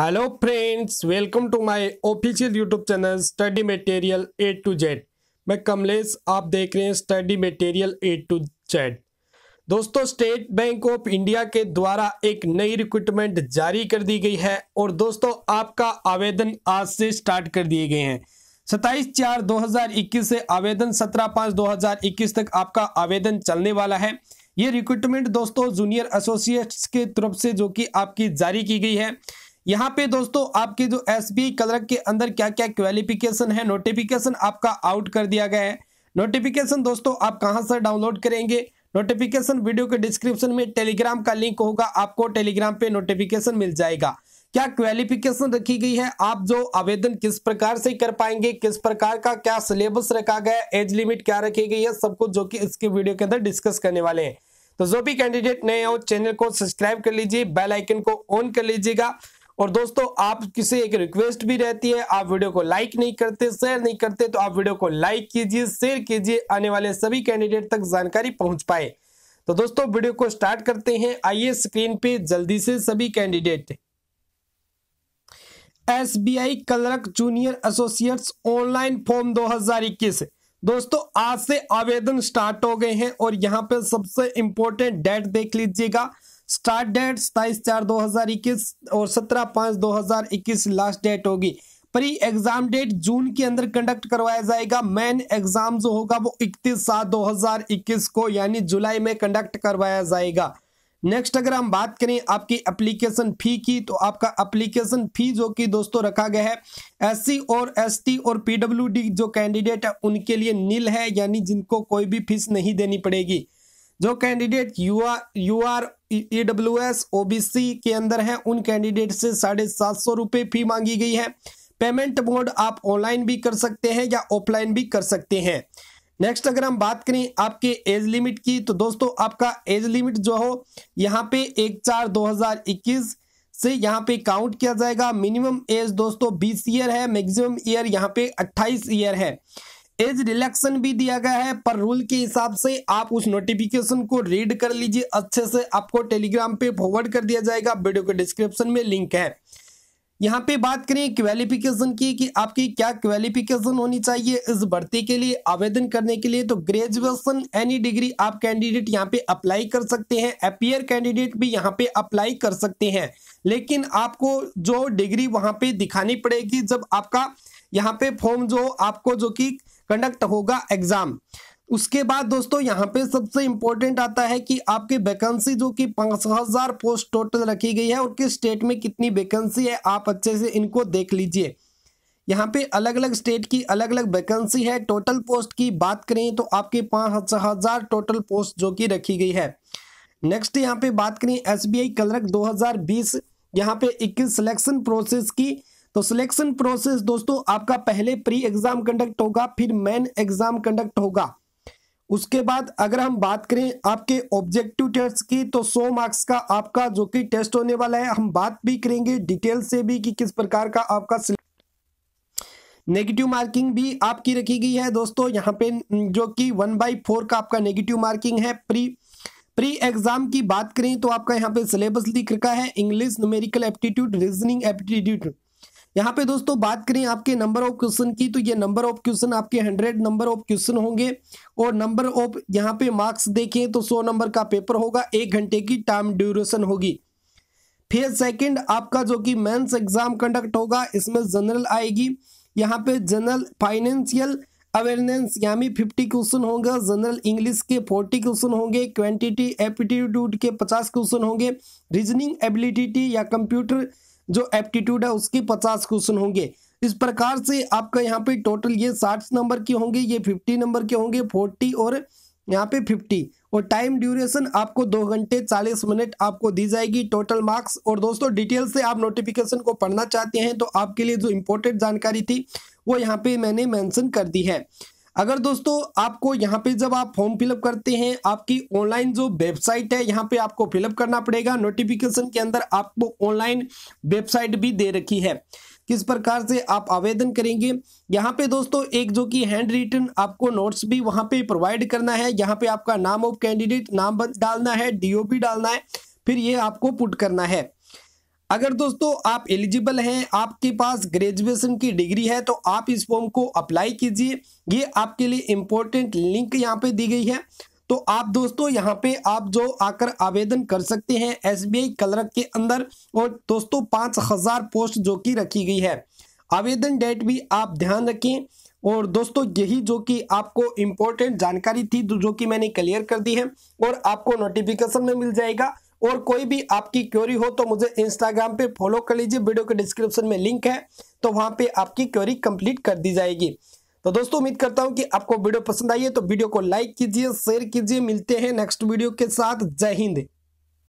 hello friends welcome to my official YouTube channel study material A to Z मैं कमलेश आप देख रहे हैं study material A to Z दोस्तों स्टेट बैंक ऑफ इंडिया के द्वारा एक नई रिक्रूटमेंट जारी कर दी गई है और दोस्तों आपका आवेदन आज से स्टार्ट कर दिए गए हैं सत्ताईस चार 2021 से आवेदन सत्रह पाँच दो तक आपका आवेदन चलने वाला है ये रिक्रूटमेंट दोस्तों जूनियर एसोसिएट्स के तरफ से जो कि आपकी जारी की गई है यहाँ पे दोस्तों आपके जो एस बी कलर के अंदर क्या क्या क्वालिफिकेशन है नोटिफिकेशन आपका आउट कर दिया गया है नोटिफिकेशन दोस्तों आप कहाँ से डाउनलोड करेंगे नोटिफिकेशन वीडियो के डिस्क्रिप्शन में टेलीग्राम का लिंक होगा आपको टेलीग्राम पे नोटिफिकेशन मिल जाएगा क्या क्वालिफिकेशन रखी गई है आप जो आवेदन किस प्रकार से कर पाएंगे किस प्रकार का क्या सिलेबस रखा गया एज लिमिट क्या रखी गई है सब कुछ जो कि इसके वीडियो के अंदर डिस्कस करने वाले हैं तो जो भी कैंडिडेट नए हो चैनल को सब्सक्राइब कर लीजिए बेल आइकन को ऑन कर लीजिएगा और दोस्तों आप किसी एक रिक्वेस्ट भी रहती है आप वीडियो को लाइक नहीं करते शेयर नहीं करते तो आप वीडियो को लाइक कीजिए शेयर कीजिए आने वाले सभी कैंडिडेट तक जानकारी पहुंच पाए तो दोस्तों वीडियो को स्टार्ट करते हैं आइए स्क्रीन पे जल्दी से सभी candidate I clerk junior associates online form 2021 दोस्तों आज से आवेदन स्टार्ट हो गए हैं और यहाँ पे सबसे इंपॉर्टेंट डेट देख लीजिएगा स्टार्ट डेट सताईस चार 2021 और 17 पाँच 2021 लास्ट डेट होगी प्री एग्जाम डेट जून के अंदर कंडक्ट करवाया जाएगा मेन एग्जाम जो होगा वो 31 सात 2021 को यानी जुलाई में कंडक्ट करवाया जाएगा नेक्स्ट अगर हम बात करें आपकी एप्लीकेशन फी की तो आपका एप्लीकेशन फी जो कि दोस्तों रखा गया है एससी और एसटी और पीडब्ल्यूडी जो कैंडिडेट है उनके लिए नील है यानी जिनको कोई भी फीस नहीं देनी पड़ेगी जो candidate U R U R E W S O B C के अंदर हैं उन कैंडिडेट से साढ़े सात सौ रुपये फी मांगी गई है पेमेंट मोड आप ऑनलाइन भी कर सकते हैं या ऑफलाइन भी कर सकते हैं नेक्स्ट अगर हम बात करें आपके एज लिमिट की तो दोस्तों आपका एज लिमिट जो हो यहाँ पे एक चार दो हजार इक्कीस से यहाँ पे काउंट किया जाएगा मिनिमम एज दोस्तों बीस ईयर है मैक्सिमम ईयर यहाँ पे अट्ठाईस ईयर है एज रिलेक्शन भी दिया गया है पर रूल के हिसाब से आप उस नोटिफिकेशन को रीड कर लीजिए अच्छे से आपको टेलीग्राम पे फॉरवर्ड कर दिया जाएगा वीडियो के डिस्क्रिप्शन में लिंक है यहाँ पे बात करें क्वालिफिकेशन की कि आपकी क्या क्वालिफिकेशन होनी चाहिए इस भर्ती के लिए आवेदन करने के लिए तो ग्रेजुएशन एनी डिग्री आप कैंडिडेट यहाँ पे अप्लाई कर सकते हैं अपियर कैंडिडेट भी यहाँ पे अप्लाई कर सकते हैं लेकिन आपको जो डिग्री वहाँ पे दिखानी पड़ेगी जब आपका यहाँ पे फॉर्म जो आपको जो की कंडक्ट होगा एग्जाम उसके बाद दोस्तों यहाँ पे सबसे इंपॉर्टेंट आता है कि आपकी वैकेंसी जो कि पाँच हजार पोस्ट टोटल रखी गई है और किस स्टेट में कितनी वैकेंसी है आप अच्छे से इनको देख लीजिए यहाँ पे अलग अलग स्टेट की अलग अलग वैकेंसी है टोटल पोस्ट की बात करें तो आपके पाँच हजार टोटल पोस्ट जो कि रखी गई है नेक्स्ट यहाँ पे बात करें एस बी आई कलरक बीस यहाँ पे इक्कीस सिलेक्शन प्रोसेस की तो सिलेक्शन प्रोसेस दोस्तों आपका पहले प्री एग्जाम कंडक्ट होगा फिर मेन एग्जाम कंडक्ट होगा उसके बाद अगर हम बात करें आपके ऑब्जेक्टिव टेस्ट की तो 100 मार्क्स का आपका जो कि टेस्ट होने वाला है हम बात भी करेंगे डिटेल से भी कि किस प्रकार का आपका नेगेटिव मार्किंग भी आपकी रखी गई है दोस्तों यहाँ पे जो कि वन बाई फोर का आपका नेगेटिव मार्किंग है प्री प्री एग्जाम की बात करें तो आपका यहाँ पे सिलेबस लिख रखा है English numerical aptitude reasoning aptitude यहाँ पे दोस्तों बात करें आपके नंबर ऑफ क्वेश्चन की तो ये नंबर ऑफ क्वेश्चन आपके हंड्रेड नंबर ऑफ क्वेश्चन होंगे और नंबर ऑफ यहाँ पे मार्क्स देखें तो सौ नंबर का पेपर होगा एक घंटे की टाइम ड्यूरेशन होगी फिर सेकंड आपका जो कि मेंस एग्जाम कंडक्ट होगा इसमें जनरल आएगी यहाँ पे जनरल फाइनेंशियल अवेयरनेस यानी फिफ्टी क्वेश्चन होंगे जनरल इंग्लिश के फोर्टी क्वेश्चन होंगे क्वान्टिटी एप्टीट्यूड के पचास क्वेश्चन होंगे रीजनिंग एबिलिटी या कंप्यूटर जो एप्टीट्यूड है उसके पचास क्वेश्चन होंगे इस प्रकार से आपका यहाँ पे टोटल ये साठ नंबर के होंगे ये फिफ्टी नंबर के होंगे फोर्टी और यहाँ पे फिफ्टी और टाइम ड्यूरेशन आपको दो घंटे चालीस मिनट आपको दी जाएगी टोटल मार्क्स और दोस्तों डिटेल से आप नोटिफिकेशन को पढ़ना चाहते हैं तो आपके लिए जो इम्पोर्टेंट जानकारी थी वो यहाँ पे मैंने मेंशन कर दी है अगर दोस्तों आपको यहाँ पे जब आप फॉर्म फिलअप करते हैं आपकी ऑनलाइन जो वेबसाइट है यहाँ पे आपको फिलअप करना पड़ेगा नोटिफिकेशन के अंदर आपको ऑनलाइन वेबसाइट भी दे रखी है किस प्रकार से आप आवेदन करेंगे यहाँ पे दोस्तों एक जो कि हैंड रिटन आपको नोट्स भी वहाँ पे प्रोवाइड करना है यहाँ पे आपका नाम ऑफ कैंडिडेट नाम डालना है डी डालना है फिर ये आपको पुट करना है अगर दोस्तों आप एलिजिबल हैं आपके पास ग्रेजुएशन की डिग्री है तो आप इस फॉर्म को अप्लाई कीजिए ये आपके लिए इम्पोर्टेंट लिंक यहाँ पे दी गई है तो आप दोस्तों यहाँ पे आप जो आकर आवेदन कर सकते हैं एस बी के अंदर और दोस्तों पाँच हज़ार पोस्ट जो कि रखी गई है आवेदन डेट भी आप ध्यान रखें और दोस्तों यही जो कि आपको इम्पोर्टेंट जानकारी थी तो जो कि मैंने क्लियर कर दी है और आपको नोटिफिकेशन में मिल जाएगा और कोई भी आपकी क्योरी हो तो मुझे इंस्टाग्राम पे फॉलो कर लीजिए वीडियो के डिस्क्रिप्शन में लिंक है तो वहां पे आपकी क्योरी कंप्लीट कर दी जाएगी तो दोस्तों उम्मीद करता हूं कि आपको वीडियो पसंद आई है तो वीडियो को लाइक कीजिए शेयर कीजिए मिलते हैं नेक्स्ट वीडियो के साथ जय हिंद